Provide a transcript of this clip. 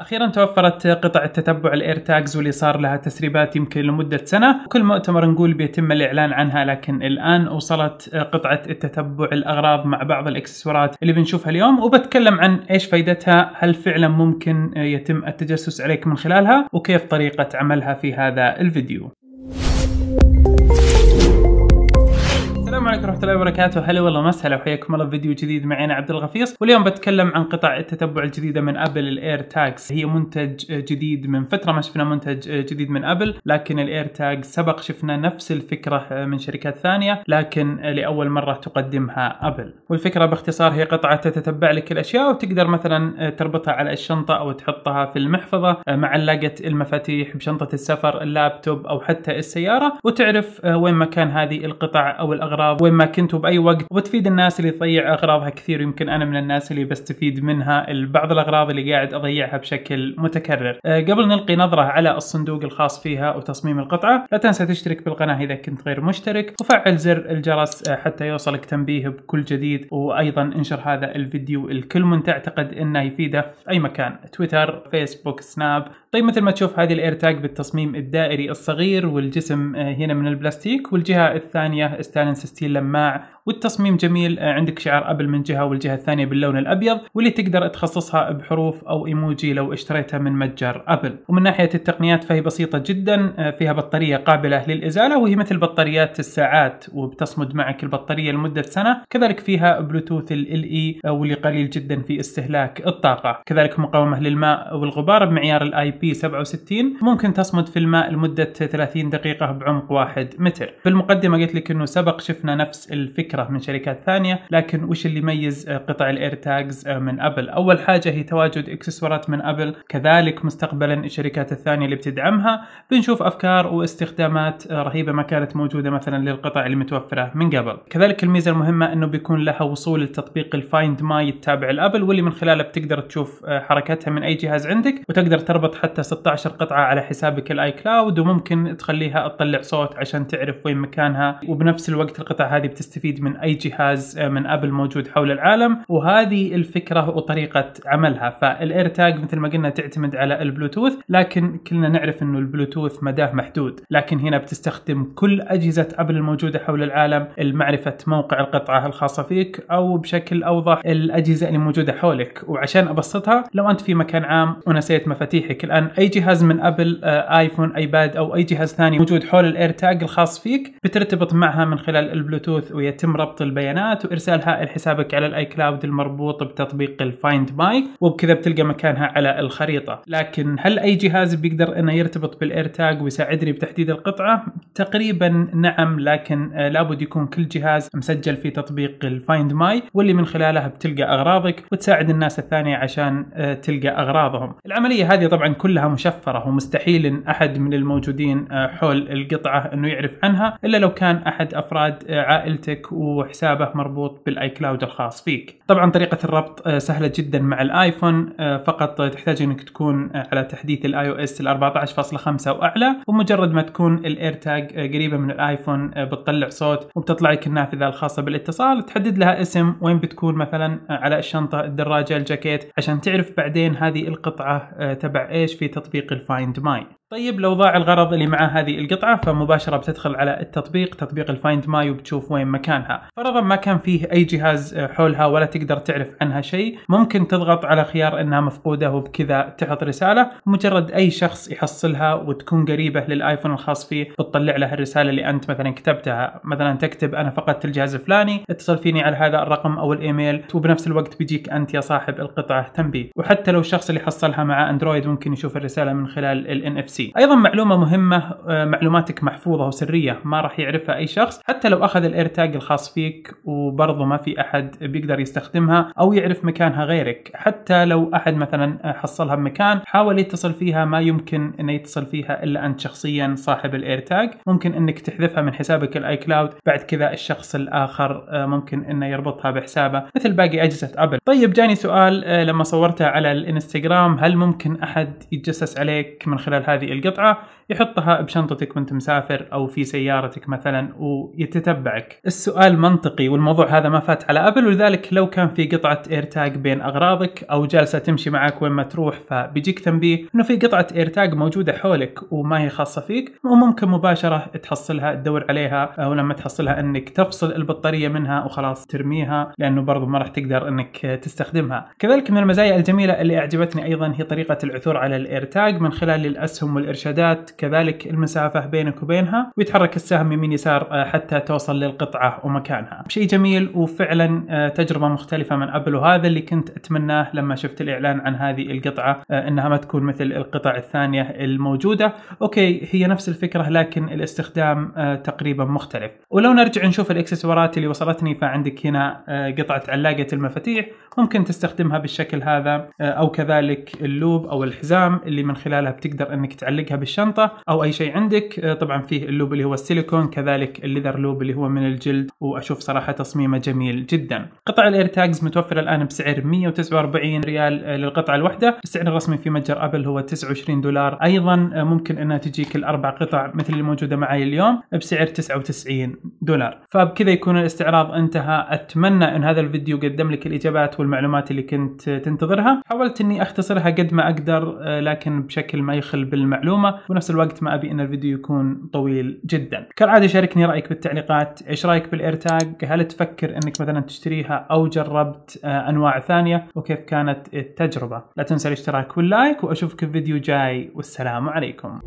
أخيرا توفرت قطع التتبع الاير تاجز واللي صار لها تسريبات يمكن لمدة سنة وكل مؤتمر نقول بيتم الإعلان عنها لكن الآن وصلت قطعة التتبع الأغراض مع بعض الإكسسوارات اللي بنشوفها اليوم وبتكلم عن إيش فائدتها هل فعلا ممكن يتم التجسس عليك من خلالها وكيف طريقة عملها في هذا الفيديو السلام عليكم ورحمه الله وبركاته هلا والله مسهلا وحياكم الله في فيديو جديد معي انا عبد الغفيص واليوم بتكلم عن قطع التتبع الجديده من ابل الاير تاجز هي منتج جديد من فتره ما شفنا منتج جديد من ابل لكن الاير تاج سبق شفنا نفس الفكره من شركات ثانيه لكن لاول مره تقدمها ابل والفكره باختصار هي قطعه تتتبع لك الاشياء وتقدر مثلا تربطها على الشنطه او تحطها في المحفظه مع علاقه المفاتيح بشنطه السفر اللابتوب او حتى السياره وتعرف وين مكان هذه القطع او الاغراض الاغراض وين ما كنتوا باي وقت وبتفيد الناس اللي تضيع اغراضها كثير يمكن انا من الناس اللي بستفيد منها بعض الاغراض اللي قاعد اضيعها بشكل متكرر أه قبل نلقي نظره على الصندوق الخاص فيها وتصميم القطعه لا تنسى تشترك بالقناه اذا كنت غير مشترك وفعل زر الجرس أه، حتى يوصلك تنبيه بكل جديد وايضا انشر هذا الفيديو الكل من تعتقد انه يفيده في اي مكان تويتر فيسبوك سناب طيب مثل ما تشوف هذه الاير تاج بالتصميم الدائري الصغير والجسم أه، هنا من البلاستيك والجهه الثانيه ستانلس ستيل لماع والتصميم جميل آه، عندك شعار ابل من جهه والجهه الثانيه باللون الابيض واللي تقدر تخصصها بحروف او ايموجي لو اشتريتها من متجر ابل ومن ناحيه التقنيات فهي بسيطه جدا آه، فيها بطاريه قابله للازاله وهي مثل بطاريات الساعات وبتصمد معك البطاريه لمده سنه كذلك فيها بلوتوث ال اي آه، واللي قليل جدا في استهلاك الطاقه كذلك مقاومه للماء والغبار بمعيار الاي بي 67 ممكن تصمد في الماء لمده 30 دقيقه بعمق 1 متر بالمقدمه قلت لك انه سبق شفنا نفس الفكره مكره من شركات ثانيه لكن وش اللي يميز آه، قطع الاير تاجز آه، من ابل اول حاجه هي تواجد اكسسوارات من ابل كذلك مستقبلا الشركات الثانيه اللي بتدعمها بنشوف افكار واستخدامات آه، رهيبه ما كانت موجوده مثلا للقطع اللي متوفره من قبل كذلك الميزه المهمه انه بيكون لها وصول لتطبيق الفايند ماي التابع لابل واللي من خلاله بتقدر تشوف حركتها من اي جهاز عندك وتقدر تربط حتى 16 قطعه على حسابك الاي كلاود وممكن تخليها تطلع صوت عشان تعرف وين مكانها وبنفس الوقت القطع هذه بتستفيد من اي جهاز من ابل موجود حول العالم وهذه الفكره وطريقه عملها فالاير تاج مثل ما قلنا تعتمد على البلوتوث لكن كلنا نعرف انه البلوتوث مداه محدود لكن هنا بتستخدم كل اجهزه ابل الموجوده حول العالم لمعرفه موقع القطعه الخاصه فيك او بشكل اوضح الاجهزه اللي موجوده حولك وعشان ابسطها لو انت في مكان عام ونسيت مفاتيحك الان اي جهاز من ابل آه، ايفون ايباد او اي جهاز ثاني موجود حول الاير تاج الخاص فيك بترتبط معها من خلال البلوتوث ويتم يتم ربط البيانات وارسالها لحسابك على الاي كلاود المربوط بتطبيق الفايند ماي وبكذا بتلقى مكانها على الخريطه لكن هل اي جهاز بيقدر انه يرتبط بالاير تاج ويساعدني بتحديد القطعه تقريبا نعم لكن آه، لابد يكون كل جهاز مسجل في تطبيق الفايند ماي واللي من خلالها بتلقى اغراضك وتساعد الناس الثانيه عشان آه، تلقى اغراضهم العمليه هذه طبعا كلها مشفره ومستحيل ان احد من الموجودين آه، حول القطعه انه يعرف عنها الا لو كان احد افراد عائلتك وحسابه مربوط بالاي كلاود الخاص فيك طبعا طريقة الربط آه، سهلة جدا مع الايفون آه، فقط تحتاج انك تكون آه، على تحديث الاي او اس ال 14.5 واعلى ومجرد ما تكون الاير تاج قريبة من الايفون بتطلع صوت وبتطلع لك النافذة الخاصة بالاتصال تحدد لها اسم وين بتكون مثلا على الشنطة الدراجة الجاكيت عشان تعرف بعدين هذه القطعة تبع ايش في تطبيق الفايند ماي طيب لو ضاع الغرض اللي معاه هذه القطعة فمباشرة بتدخل على التطبيق تطبيق الفايند ماي وبتشوف وين مكانها فرضا ما كان فيه أي جهاز آه، حولها ولا تقدر تعرف عنها شيء ممكن تضغط على خيار أنها مفقودة وبكذا تحط رسالة مجرد أي شخص يحصلها وتكون قريبة للآيفون الخاص فيه بتطلع له الرسالة اللي أنت مثلا كتبتها مثلا تكتب أنا فقدت الجهاز الفلاني اتصل فيني على هذا الرقم أو الإيميل وبنفس الوقت بيجيك أنت يا صاحب القطعة تنبيه وحتى لو الشخص اللي حصلها مع أندرويد ممكن يشوف الرسالة من خلال ال NFC سي ايضا معلومه مهمه آه، معلوماتك محفوظه وسريه ما راح يعرفها اي شخص حتى لو اخذ الايرتاج الخاص فيك وبرضه ما في احد بيقدر يستخدمها او يعرف مكانها غيرك حتى لو احد مثلا آه، حصلها بمكان حاول يتصل فيها ما يمكن انه يتصل فيها الا انت شخصيا صاحب الايرتاج ممكن انك تحذفها من حسابك الاي كلاود بعد كذا الشخص الاخر آه، ممكن انه يربطها بحسابه مثل باقي اجهزه ابل طيب جاني سؤال لما صورتها على الانستغرام هل ممكن احد يتجسس عليك من خلال هذه هذه القطعة يحطها بشنطتك وانت مسافر أو في سيارتك مثلا ويتتبعك السؤال منطقي والموضوع هذا ما فات على أبل ولذلك لو كان في قطعة ايرتاج بين أغراضك أو جالسة تمشي معك وين ما تروح فبيجيك تنبيه أنه في قطعة ايرتاج موجودة حولك وما هي خاصة فيك وممكن مباشرة تحصلها تدور عليها ولما تحصلها أنك تفصل البطارية منها وخلاص ترميها لأنه برضو ما راح تقدر أنك تستخدمها كذلك من المزايا الجميلة اللي أعجبتني أيضا هي طريقة العثور على الايرتاج من خلال الأسهم والإرشادات كذلك المسافة بينك وبينها ويتحرك السهم يمين يسار آه، حتى توصل للقطعة ومكانها شيء جميل وفعلا آه، تجربة مختلفة من أبل وهذا اللي كنت أتمناه لما شفت الإعلان عن هذه القطعة آه، أنها ما تكون مثل القطع الثانية الموجودة أوكي هي نفس الفكرة لكن الاستخدام تقريبا مختلف ولو نرجع نشوف الإكسسوارات اللي وصلتني فعندك هنا قطعة علاقة المفاتيح ممكن تستخدمها بالشكل هذا أو كذلك اللوب أو الحزام اللي من خلالها بتقدر أنك تعلقها بالشنطه او اي شيء عندك آه، طبعا فيه اللوب اللي هو السيليكون كذلك الليذر لوب اللي هو من الجلد واشوف صراحه تصميمه جميل جدا قطع الاير تاجز متوفره الان بسعر 149 ريال للقطعه الواحده السعر الرسمي في متجر ابل هو 29 دولار ايضا آه، ممكن انها تجيك الاربع قطع مثل الموجوده معي اليوم بسعر 99 دولار فبكذا يكون الاستعراض انتهى اتمنى ان هذا الفيديو قدم لك الاجابات والمعلومات اللي كنت تنتظرها حاولت اني اختصرها قد ما اقدر آه، لكن بشكل ما يخل بالمعلومات المعلومه ونفس الوقت ما ابي ان الفيديو يكون طويل جدا كالعاده شاركني رايك بالتعليقات ايش رايك بالايرتاج هل تفكر انك مثلا تشتريها او جربت آه، انواع ثانيه وكيف كانت التجربه لا تنسى الاشتراك واللايك واشوفك في فيديو جاي والسلام عليكم